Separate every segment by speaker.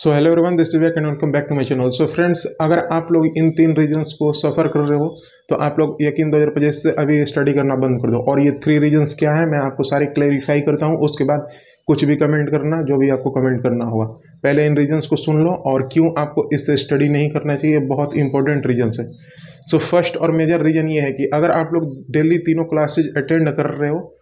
Speaker 1: so hello everyone this is and welcome back to my channel so friends अगर आप लोग इन तीन regions को सफ़र कर रहे हो तो आप लोग यकीन दो हज़ार पच्चीस से अभी स्टडी करना बंद कर दो और ये थ्री रीजन्स क्या है मैं आपको सारे क्लैरिफाई करता हूँ उसके बाद कुछ भी कमेंट करना जो भी आपको कमेंट करना होगा पहले इन रीजन्स को सुन लो और क्यों आपको इससे स्टडी नहीं करना चाहिए बहुत इंपॉर्टेंट रीजन्स है सो so, फर्स्ट और मेजर रीजन ये है कि अगर आप लोग डेली तीनों क्लासेज अटेंड कर रहे हो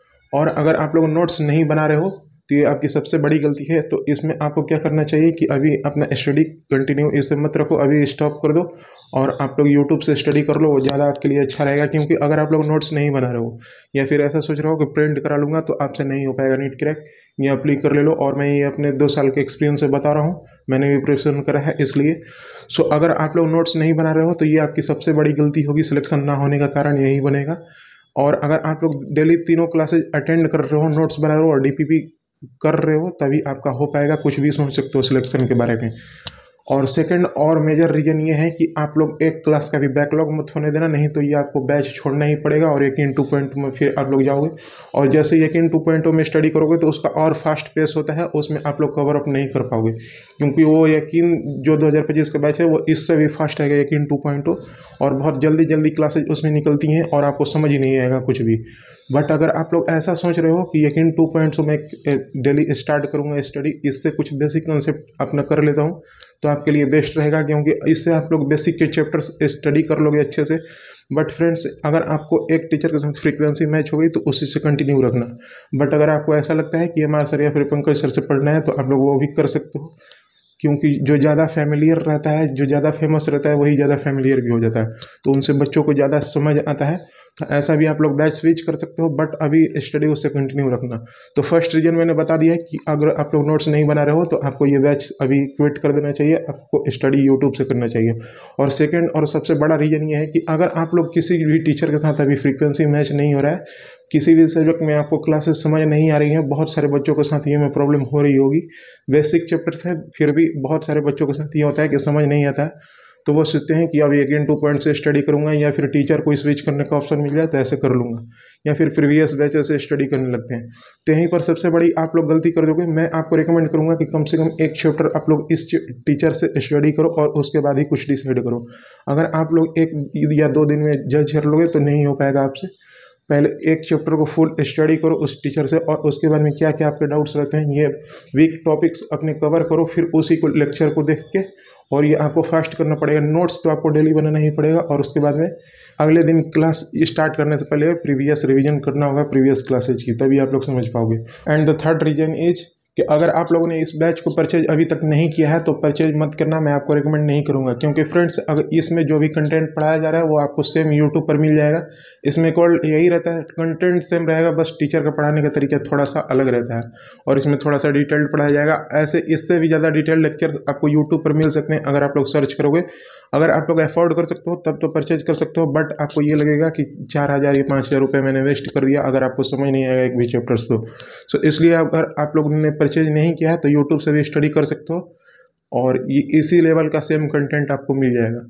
Speaker 1: और अगर आप लोग नोट्स नहीं बना रहे हो तो ये आपकी सबसे बड़ी गलती है तो इसमें आपको क्या करना चाहिए कि अभी अपना स्टडी कंटिन्यू इसे मत रखो अभी स्टॉप कर दो और आप लोग यूट्यूब से स्टडी कर लो वो ज़्यादा आपके लिए अच्छा रहेगा क्योंकि अगर आप लोग नोट्स नहीं बना रहे हो या फिर ऐसा सोच रहे हो कि प्रिंट करा लूँगा तो आपसे नहीं हो पाएगा नीट क्रैक ये अप्लाई कर ले लो और मैं ये अपने दो साल के एक्सपीरियंस से बता रहा हूँ मैंने भी प्रिपरेशन करा है इसलिए सो अगर आप लोग नोट्स नहीं बना रहे हो तो ये आपकी सबसे बड़ी गलती होगी सिलेक्शन ना होने का कारण यही बनेगा और अगर आप लोग डेली तीनों क्लासेज अटेंड कर रहे हो नोट्स बना रहे हो और पी कर रहे हो तभी आपका हो पाएगा कुछ भी सोच सकते हो सिलेक्शन के बारे में और सेकंड और मेजर रीज़न ये है कि आप लोग एक क्लास का भी बैकलॉग मत होने देना नहीं तो ये आपको बैच छोड़ना ही पड़ेगा और यकीन टू पॉइंट में फिर आप लोग जाओगे और जैसे यकीन टू पॉइंट में स्टडी करोगे तो उसका और फास्ट पेस होता है उसमें आप लोग कवर अप नहीं कर पाओगे क्योंकि वो यकीन जो दो हज़ार पच्चीस का बैच है वो इससे भी फास्ट रहेगा यकीन टू और बहुत जल्दी जल्दी क्लासेज उसमें निकलती हैं और आपको समझ ही नहीं आएगा कुछ भी बट अगर आप लोग ऐसा सोच रहे हो कि यकीन टू पॉइंट मैं डेली स्टार्ट करूँगा स्टडी इससे कुछ बेसिक कॉन्सेप्ट अपना कर लेता हूँ तो आप आपके लिए बेस्ट रहेगा क्योंकि इससे आप लोग बेसिक के चैप्टर्स स्टडी कर लोगे अच्छे से बट फ्रेंड्स अगर आपको एक टीचर के साथ फ्रीक्वेंसी मैच हो गई तो उसी से कंटिन्यू रखना बट अगर आपको ऐसा लगता है कि हमारे सर या फिर पंकज सर से पढ़ना है तो आप लोग वो भी कर सकते हो क्योंकि जो ज़्यादा फैमिलियर रहता है जो ज़्यादा फेमस रहता है वही ज़्यादा फैमिलियर भी हो जाता है तो उनसे बच्चों को ज़्यादा समझ आता है तो ऐसा भी आप लोग बैच स्विच कर सकते हो बट अभी स्टडी उससे कंटिन्यू रखना तो फर्स्ट रीजन मैंने बता दिया है कि अगर आप लोग नोट्स नहीं बना रहे हो तो आपको ये बैच अभी क्विट कर देना चाहिए आपको स्टडी यूट्यूब से करना चाहिए और सेकेंड और सबसे बड़ा रीज़न ये है कि अगर आप लोग किसी भी टीचर के साथ अभी फ्रिक्वेंसी मैच नहीं हो रहा है किसी भी सब्जेक्ट में आपको क्लासेस समझ नहीं आ रही हैं बहुत सारे बच्चों के साथ ये में प्रॉब्लम हो रही होगी बेसिक चैप्टर से फिर भी बहुत सारे बच्चों के साथ ये होता है कि समझ नहीं आता है तो वो सोचते हैं कि अब अगेन टू पॉइंट से स्टडी करूँगा या फिर टीचर को स्विच करने का ऑप्शन मिल जाए तो ऐसे कर लूँगा या फिर प्रीवियस बैचेस से स्टडी करने लगते हैं तो यहीं पर सबसे बड़ी आप लोग गलती कर दोगे मैं आपको रिकमेंड करूँगा कि कम से कम एक चैप्टर आप लोग इस टीचर से स्टडी करो और उसके बाद ही कुछ डिसाइड करो अगर आप लोग एक या दो दिन में जज कर लोगे तो नहीं हो पाएगा आपसे पहले एक चैप्टर को फुल स्टडी करो उस टीचर से और उसके बाद में क्या क्या आपके डाउट्स रहते हैं ये वीक टॉपिक्स अपने कवर करो फिर उसी को लेक्चर को देख के और ये आपको फास्ट करना पड़ेगा नोट्स तो आपको डेली बनाना ही पड़ेगा और उसके बाद में अगले दिन क्लास स्टार्ट करने से पहले प्रीवियस रिविजन करना होगा प्रीवियस क्लासेज की तभी आप लोग समझ पाओगे and the third reason is कि अगर आप लोगों ने इस बैच को परचेज अभी तक नहीं किया है तो परचेज मत करना मैं आपको रिकमेंड नहीं करूँगा क्योंकि फ्रेंड्स अगर इसमें जो भी कंटेंट पढ़ाया जा रहा है वो आपको सेम यूट्यूब पर मिल जाएगा इसमें कॉल यही रहता है कंटेंट सेम रहेगा बस टीचर का पढ़ाने का तरीका थोड़ा सा अलग रहता है और इसमें थोड़ा सा डिटेल्ड पढ़ाया जाएगा ऐसे इससे भी ज़्यादा डिटेल लेक्चर आपको यूट्यूब पर मिल सकते हैं अगर आप लोग सर्च करोगे अगर आप लोग अफोर्ड कर सकते हो तब तो परचेज कर सकते हो बट आपको ये लगेगा कि चार हज़ार या पाँच हज़ार रुपये मैंने वेस्ट कर दिया अगर आपको समझ नहीं आएगा एक भी चैप्टर्स को सो इसलिए अगर आप लोग ने परचेज नहीं किया है तो यूट्यूब से भी स्टडी कर सकते हो और ये इसी लेवल का सेम कंटेंट आपको मिल जाएगा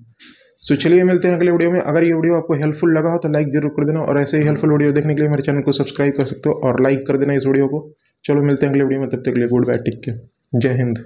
Speaker 1: सो चलिए मिलते हैं अगले वीडियो में अगर ये वीडियो आपको हेल्पफुल लगा हो तो लाइक जरूर कर देना और ऐसे ही हेल्पफुल वीडियो देखने के लिए हमारे चैनल को सब्सक्राइब कर सकते हो और लाइक कर देना इस वीडियो को चलो मिलते हैं अगले वीडियो में तब तक के लिए गुड बाय टिक के जय हिंद